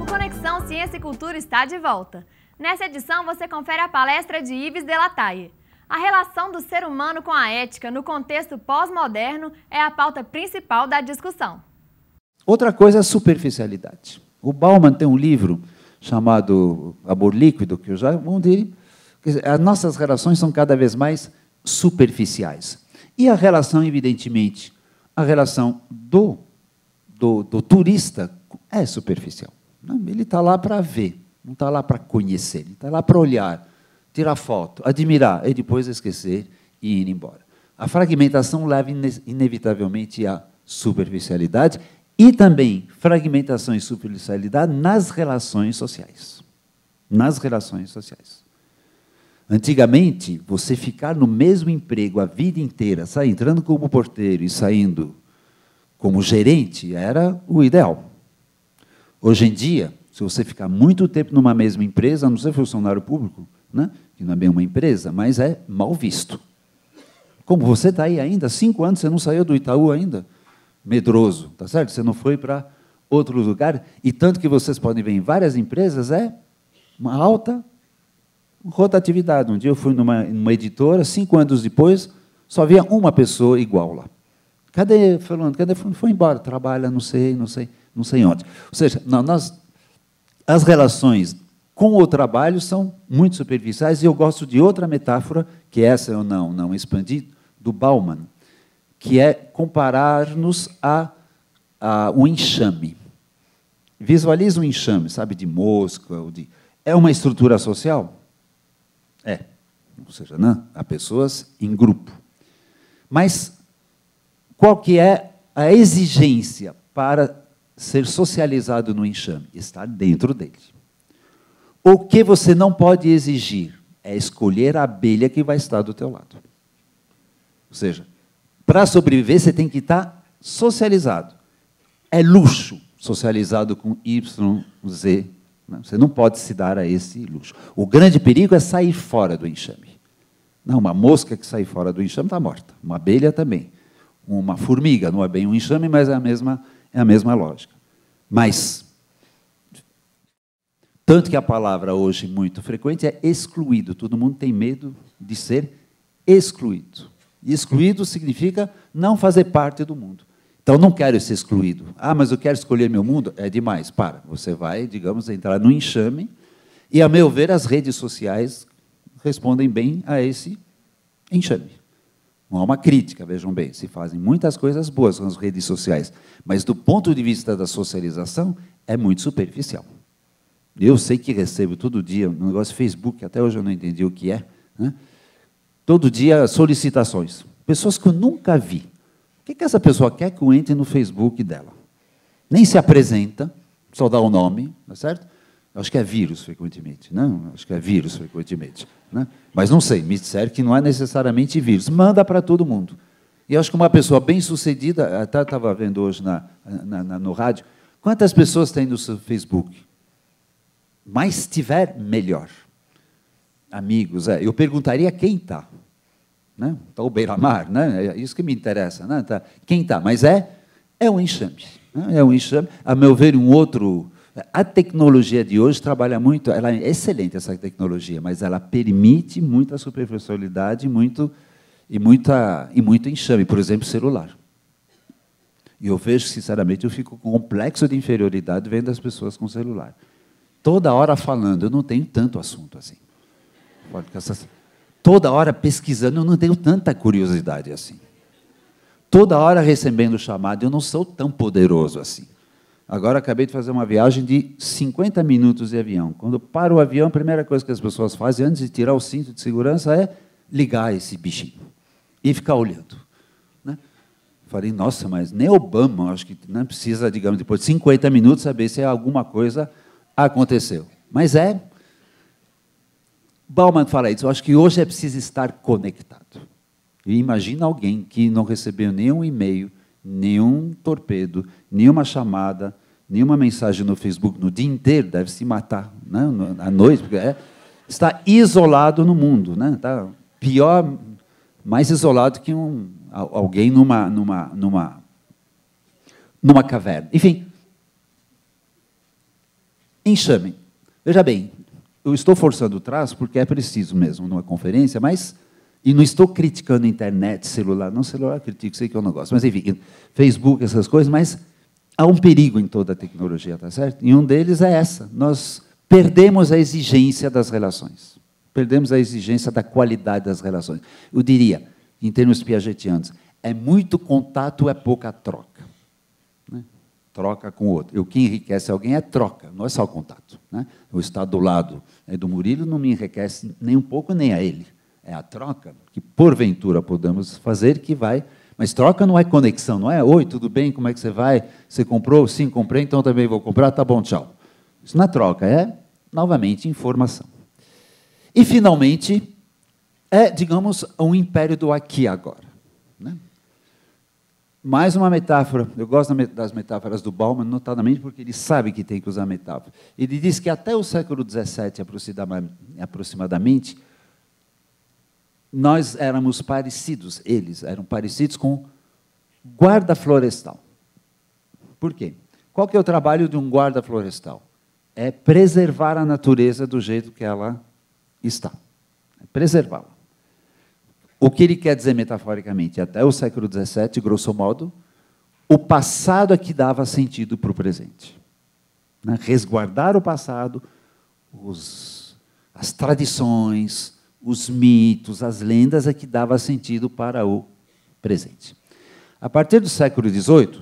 O Conexão Ciência e Cultura está de volta. Nessa edição, você confere a palestra de Ives Delataye. A relação do ser humano com a ética no contexto pós-moderno é a pauta principal da discussão. Outra coisa é a superficialidade. O Bauman tem um livro chamado Amor Líquido, que eu já, onde ele, as nossas relações são cada vez mais superficiais. E a relação, evidentemente, a relação do, do, do turista é superficial. Ele está lá para ver, não está lá para conhecer, ele está lá para olhar, tirar foto, admirar e depois esquecer e ir embora. A fragmentação leva inevitavelmente à superficialidade e também fragmentação e superficialidade nas relações sociais. Nas relações sociais. Antigamente, você ficar no mesmo emprego a vida inteira, sair entrando como porteiro e saindo como gerente, era o ideal. Hoje em dia, se você ficar muito tempo numa mesma empresa, a não ser funcionário público, né, que não é bem uma empresa, mas é mal visto. Como você está aí ainda, cinco anos, você não saiu do Itaú ainda, medroso, tá certo? Você não foi para outro lugar, e tanto que vocês podem ver em várias empresas, é uma alta rotatividade. Um dia eu fui numa, numa editora, cinco anos depois, só havia uma pessoa igual lá. Cadê Fernando? Cadê Fernando? Foi embora, trabalha, não sei, não sei, não sei onde. Ou seja, nós, as relações com o trabalho são muito superficiais e eu gosto de outra metáfora, que é essa eu não, não expandi, do Bauman, que é comparar-nos a, a um enxame. Visualiza um enxame, sabe, de mosca ou de... É uma estrutura social? É. Ou seja, não, né? há pessoas em grupo. Mas qual que é a exigência para ser socializado no enxame? Estar dentro dele. O que você não pode exigir é escolher a abelha que vai estar do teu lado. Ou seja, para sobreviver você tem que estar socializado. É luxo socializado com Y, Z, você não pode se dar a esse luxo. O grande perigo é sair fora do enxame. Não, uma mosca que sai fora do enxame está morta. Uma abelha também. Uma formiga, não é bem um enxame, mas é a mesma, é a mesma lógica. Mas, tanto que a palavra hoje muito frequente é excluído. Todo mundo tem medo de ser excluído. E excluído significa não fazer parte do mundo. Então, não quero ser excluído. Ah, mas eu quero escolher meu mundo? É demais. Para. Você vai, digamos, entrar no enxame. E, a meu ver, as redes sociais respondem bem a esse enxame. Não há uma crítica, vejam bem, se fazem muitas coisas boas nas redes sociais, mas do ponto de vista da socialização, é muito superficial. Eu sei que recebo todo dia, um negócio Facebook, até hoje eu não entendi o que é, né? todo dia solicitações. Pessoas que eu nunca vi que, que essa pessoa quer que eu entre no Facebook dela? Nem se apresenta, só dá o nome, tá certo? Acho que é vírus frequentemente, não? Acho que é vírus frequentemente. Né? Mas não sei, me disseram que não é necessariamente vírus. Manda para todo mundo. E acho que uma pessoa bem-sucedida, até estava vendo hoje na, na, na, no rádio, quantas pessoas tem no seu Facebook? Mais tiver, melhor. Amigos, é, eu perguntaria quem está né? Tá o beira-mar, né? É isso que me interessa, né? Tá, quem tá? Mas é é um enxame, né? é um enxame. A meu ver, um outro a tecnologia de hoje trabalha muito, ela é excelente essa tecnologia, mas ela permite muita superficialidade, muito e muita e muito enxame, por exemplo, celular. E eu vejo, sinceramente, eu fico com um complexo de inferioridade vendo as pessoas com celular. Toda hora falando, eu não tenho tanto assunto assim. Pode essas toda hora pesquisando, eu não tenho tanta curiosidade assim. Toda hora recebendo chamado, eu não sou tão poderoso assim. Agora acabei de fazer uma viagem de 50 minutos de avião. Quando para o avião, a primeira coisa que as pessoas fazem antes de tirar o cinto de segurança é ligar esse bichinho e ficar olhando. Né? Falei, nossa, mas nem Obama, acho que não precisa, digamos, depois de 50 minutos saber se alguma coisa aconteceu. Mas é, Bauman fala isso. Eu acho que hoje é preciso estar conectado. E imagina alguém que não recebeu nenhum e-mail, nenhum torpedo, nenhuma chamada, nenhuma mensagem no Facebook no dia inteiro, deve se matar, né? à noite, porque é, está isolado no mundo, né? Está pior, mais isolado que um, alguém numa, numa, numa, numa caverna. Enfim, enxame. Veja bem, eu estou forçando o traço porque é preciso mesmo numa conferência, mas e não estou criticando internet, celular, não celular critico, sei que é um negócio, mas enfim, Facebook, essas coisas, mas há um perigo em toda a tecnologia, tá certo? E um deles é essa, nós perdemos a exigência das relações, perdemos a exigência da qualidade das relações. Eu diria, em termos piagetianos, é muito contato, é pouca troca troca com o outro. Eu, o que enriquece alguém é troca, não é só o contato. Né? Eu estar do lado né, do Murilo não me enriquece nem um pouco, nem a ele. É a troca que, porventura, podemos fazer que vai. Mas troca não é conexão, não é? Oi, tudo bem? Como é que você vai? Você comprou? Sim, comprei, então também vou comprar. Tá bom, tchau. Isso não é troca, é, novamente, informação. E, finalmente, é, digamos, um império do aqui agora. Né? Mais uma metáfora, eu gosto das metáforas do Bauman, notadamente porque ele sabe que tem que usar metáfora. Ele diz que até o século XVII, aproximadamente, nós éramos parecidos, eles eram parecidos com guarda florestal. Por quê? Qual que é o trabalho de um guarda florestal? É preservar a natureza do jeito que ela está. É preservá-la. O que ele quer dizer metaforicamente? Até o século XVII, grosso modo, o passado é que dava sentido para o presente. Né? Resguardar o passado, os, as tradições, os mitos, as lendas é que dava sentido para o presente. A partir do século XVIII,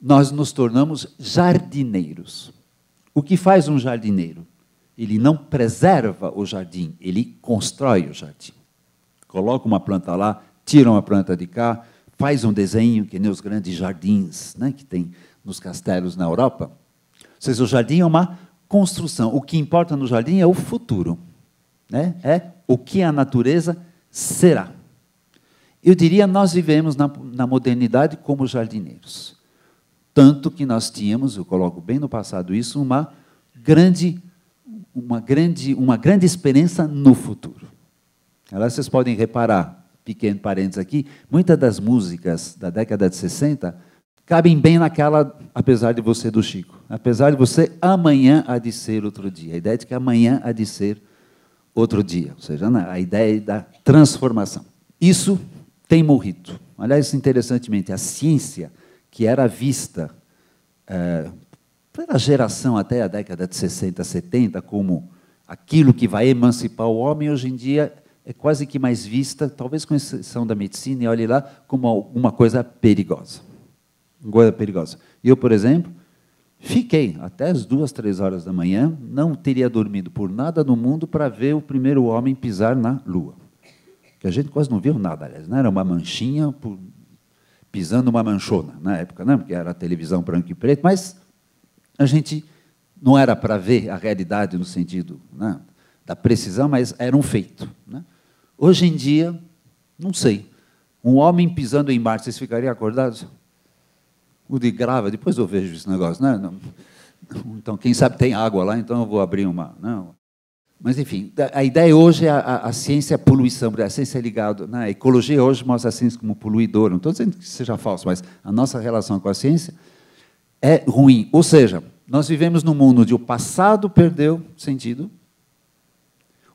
nós nos tornamos jardineiros. O que faz um jardineiro? Ele não preserva o jardim, ele constrói o jardim. Coloca uma planta lá, tira uma planta de cá, faz um desenho que nem os grandes jardins né, que tem nos castelos na Europa. Ou seja, o jardim é uma construção. O que importa no jardim é o futuro. Né? É o que a natureza será. Eu diria, nós vivemos na, na modernidade como jardineiros. Tanto que nós tínhamos, eu coloco bem no passado isso, uma grande, uma grande, uma grande experiência no futuro. Aliás, vocês podem reparar, pequeno parênteses aqui, muitas das músicas da década de 60 cabem bem naquela apesar de você do Chico. Apesar de você, amanhã há de ser outro dia. A ideia é de que amanhã há de ser outro dia. Ou seja, né, a ideia é da transformação. Isso tem morrido. Aliás, interessantemente, a ciência que era vista é, pela geração até a década de 60, 70, como aquilo que vai emancipar o homem, hoje em dia é quase que mais vista, talvez com exceção da medicina, e olhe lá, como alguma coisa perigosa. Uma coisa perigosa. Eu, por exemplo, fiquei até as duas, três horas da manhã, não teria dormido por nada no mundo para ver o primeiro homem pisar na Lua. Que a gente quase não viu nada, aliás, né? era uma manchinha por... pisando uma manchona na época, né? porque era televisão branco e preto, mas a gente não era para ver a realidade no sentido né? da precisão, mas era um feito. Né? Hoje em dia, não sei. Um homem pisando em Marte, vocês ficariam acordados? O de grava, depois eu vejo esse negócio, né? Não, então, quem sabe tem água lá, então eu vou abrir uma. Não. Né? Mas, enfim, a ideia hoje é a, a, a ciência a é poluição, a ciência é ligada. Né? A ecologia hoje mostra a ciência como poluidora. Não estou dizendo que seja falso, mas a nossa relação com a ciência é ruim. Ou seja, nós vivemos num mundo onde o passado perdeu sentido,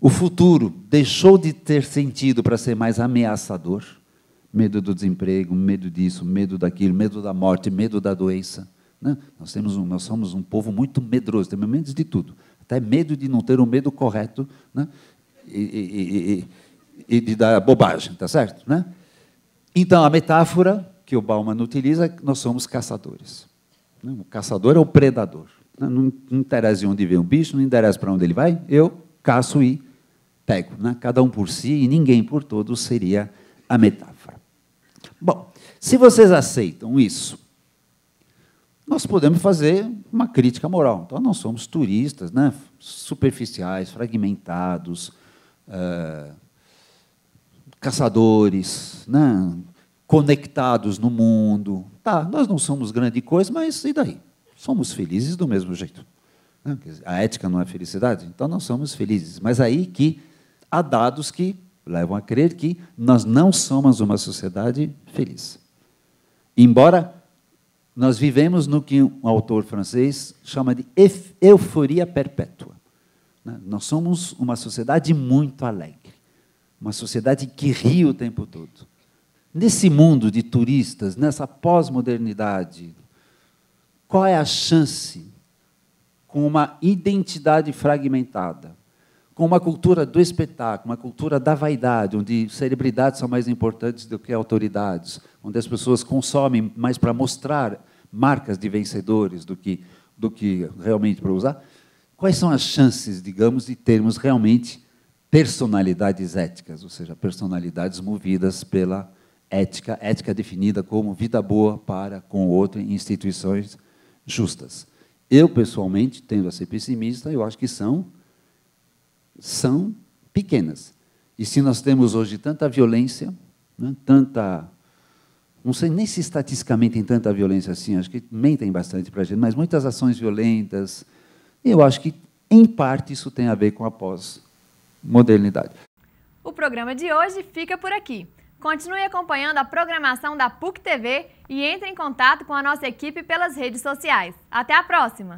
o futuro deixou de ter sentido para ser mais ameaçador. Medo do desemprego, medo disso, medo daquilo, medo da morte, medo da doença. Né? Nós, temos um, nós somos um povo muito medroso, temos medo de tudo. Até medo de não ter o medo correto né? e, e, e, e, de dar bobagem, tá certo? Né? Então, a metáfora que o Bauman utiliza é que nós somos caçadores. Né? O caçador é o predador. Né? Não, não interessa de onde vem o bicho, não interessa para onde ele vai, eu caço e pego, né? cada um por si e ninguém por todos seria a metáfora. Bom, se vocês aceitam isso, nós podemos fazer uma crítica moral. Então, nós somos turistas, né? superficiais, fragmentados, ah, caçadores, né? conectados no mundo. Tá, nós não somos grande coisa, mas e daí? Somos felizes do mesmo jeito. Né? A ética não é felicidade? Então, nós somos felizes. Mas aí que há dados que levam a crer que nós não somos uma sociedade feliz. Embora nós vivemos no que um autor francês chama de euforia perpétua. Né? Nós somos uma sociedade muito alegre, uma sociedade que ri o tempo todo. Nesse mundo de turistas, nessa pós-modernidade, qual é a chance com uma identidade fragmentada, com uma cultura do espetáculo, uma cultura da vaidade, onde celebridades são mais importantes do que autoridades, onde as pessoas consomem mais para mostrar marcas de vencedores do que, do que realmente para usar, quais são as chances, digamos, de termos realmente personalidades éticas, ou seja, personalidades movidas pela ética, ética definida como vida boa para com o outro em instituições justas? Eu, pessoalmente, tendo a ser pessimista, eu acho que são são pequenas. E se nós temos hoje tanta violência, né, tanta. Não sei nem se estatisticamente tem tanta violência assim, acho que mentem bastante para a gente, mas muitas ações violentas. Eu acho que, em parte, isso tem a ver com a pós-modernidade. O programa de hoje fica por aqui. Continue acompanhando a programação da PUC TV e entre em contato com a nossa equipe pelas redes sociais. Até a próxima!